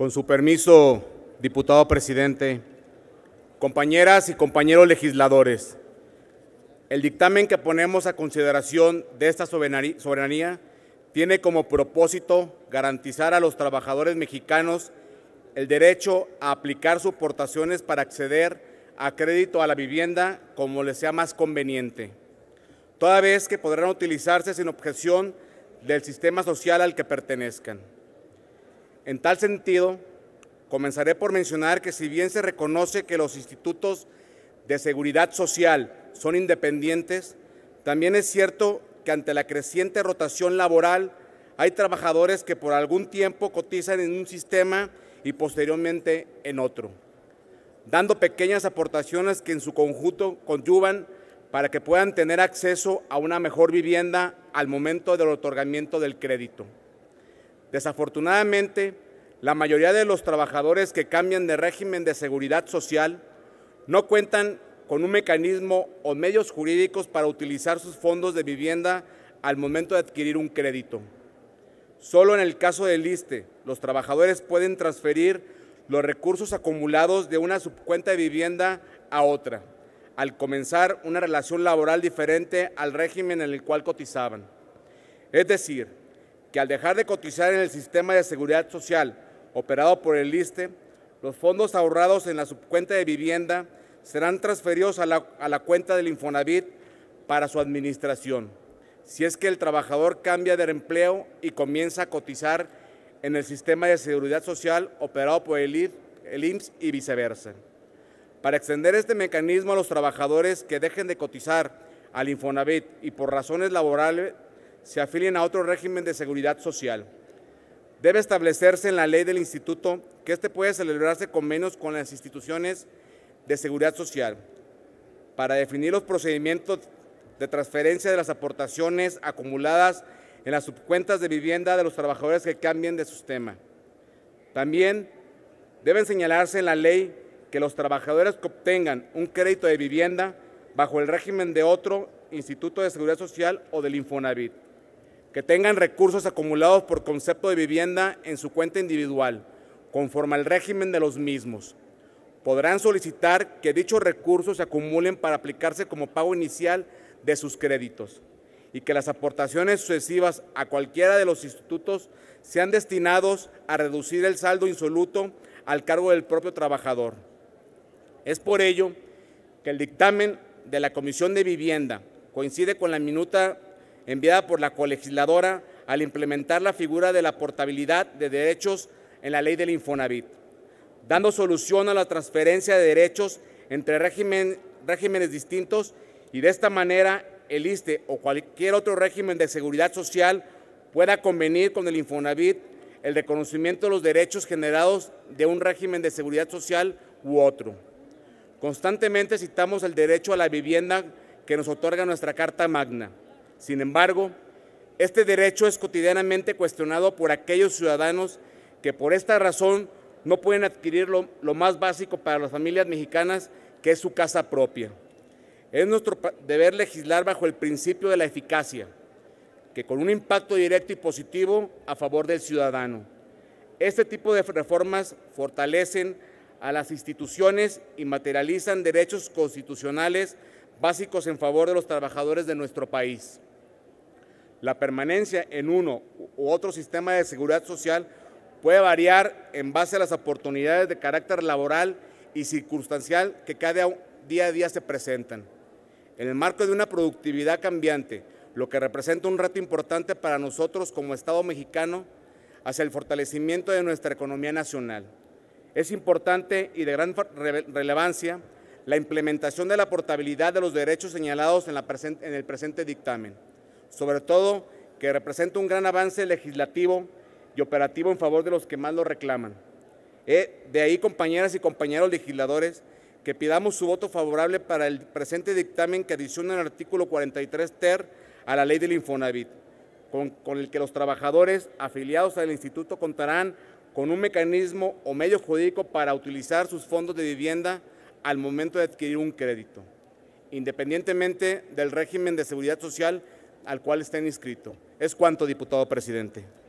Con su permiso, diputado presidente, compañeras y compañeros legisladores, el dictamen que ponemos a consideración de esta soberanía tiene como propósito garantizar a los trabajadores mexicanos el derecho a aplicar suportaciones para acceder a crédito a la vivienda como les sea más conveniente, toda vez que podrán utilizarse sin objeción del sistema social al que pertenezcan. En tal sentido, comenzaré por mencionar que si bien se reconoce que los institutos de seguridad social son independientes, también es cierto que ante la creciente rotación laboral hay trabajadores que por algún tiempo cotizan en un sistema y posteriormente en otro, dando pequeñas aportaciones que en su conjunto conyugan para que puedan tener acceso a una mejor vivienda al momento del otorgamiento del crédito. Desafortunadamente, la mayoría de los trabajadores que cambian de régimen de seguridad social no cuentan con un mecanismo o medios jurídicos para utilizar sus fondos de vivienda al momento de adquirir un crédito. Solo en el caso de liste, los trabajadores pueden transferir los recursos acumulados de una subcuenta de vivienda a otra, al comenzar una relación laboral diferente al régimen en el cual cotizaban. Es decir, que al dejar de cotizar en el sistema de seguridad social operado por el ISTE, los fondos ahorrados en la subcuenta de vivienda serán transferidos a la, cuenta del Infonavit para su administración, si es que el trabajador cambia de empleo y comienza a cotizar en el sistema de seguridad social operado por el, el IMSS y viceversa. Para extender este mecanismo a los trabajadores que dejen de cotizar al Infonavit y por razones laborales, se afilien a otro régimen de seguridad social. Debe establecerse en la ley del instituto que este puede celebrarse con menos con las instituciones de seguridad social para definir los procedimientos de transferencia de las aportaciones acumuladas en las subcuentas de vivienda de los trabajadores que cambien de sistema. También deben señalarse en la ley que los trabajadores que obtengan un crédito de vivienda bajo el régimen de otro Instituto de Seguridad Social o del Infonavit que tengan recursos acumulados por concepto de vivienda en su cuenta individual, conforme al régimen de los mismos. Podrán solicitar que dichos recursos se acumulen para aplicarse como pago inicial de sus créditos y que las aportaciones sucesivas a cualquiera de los institutos sean destinados a reducir el saldo insoluto al cargo del propio trabajador. Es por ello que el dictamen de la Comisión de Vivienda coincide con la minuta enviada por la colegisladora al implementar la figura de la portabilidad de derechos en la ley del Infonavit, dando solución a la transferencia de derechos entre regímenes distintos y de esta manera el ISTE o cualquier otro régimen de seguridad social pueda convenir con el Infonavit el reconocimiento de los derechos generados de un régimen de seguridad social u otro. Constantemente citamos el derecho a la vivienda que nos otorga nuestra Carta Magna. Sin embargo, este derecho es cotidianamente cuestionado por aquellos ciudadanos que por esta razón no pueden adquirir lo, más básico para las familias mexicanas, que es su casa propia. Es nuestro deber legislar bajo el principio de la eficacia, que con un impacto directo y positivo a favor del ciudadano. Este tipo de reformas fortalecen a las instituciones y materializan derechos constitucionales básicos en favor de los trabajadores de nuestro país. La permanencia en uno u otro sistema de seguridad social puede variar en base a las oportunidades de carácter laboral y circunstancial que cada día a día se presentan. En el marco de una productividad cambiante, lo que representa un reto importante para nosotros como Estado mexicano hacia el fortalecimiento de nuestra economía nacional. Es importante y de gran relevancia la implementación de la portabilidad de los derechos señalados en, en el presente dictamen sobre todo que representa un gran avance legislativo y operativo en favor de los que más lo reclaman. Eh, de ahí, compañeras y compañeros legisladores, que pidamos su voto favorable para el presente dictamen que adiciona el artículo 43 ter a la ley del Infonavit, con, con el que los trabajadores afiliados al instituto contarán con un mecanismo o medio jurídico para utilizar sus fondos de vivienda al momento de adquirir un crédito, independientemente del régimen de seguridad social al cual estén inscrito. Es cuanto, diputado presidente.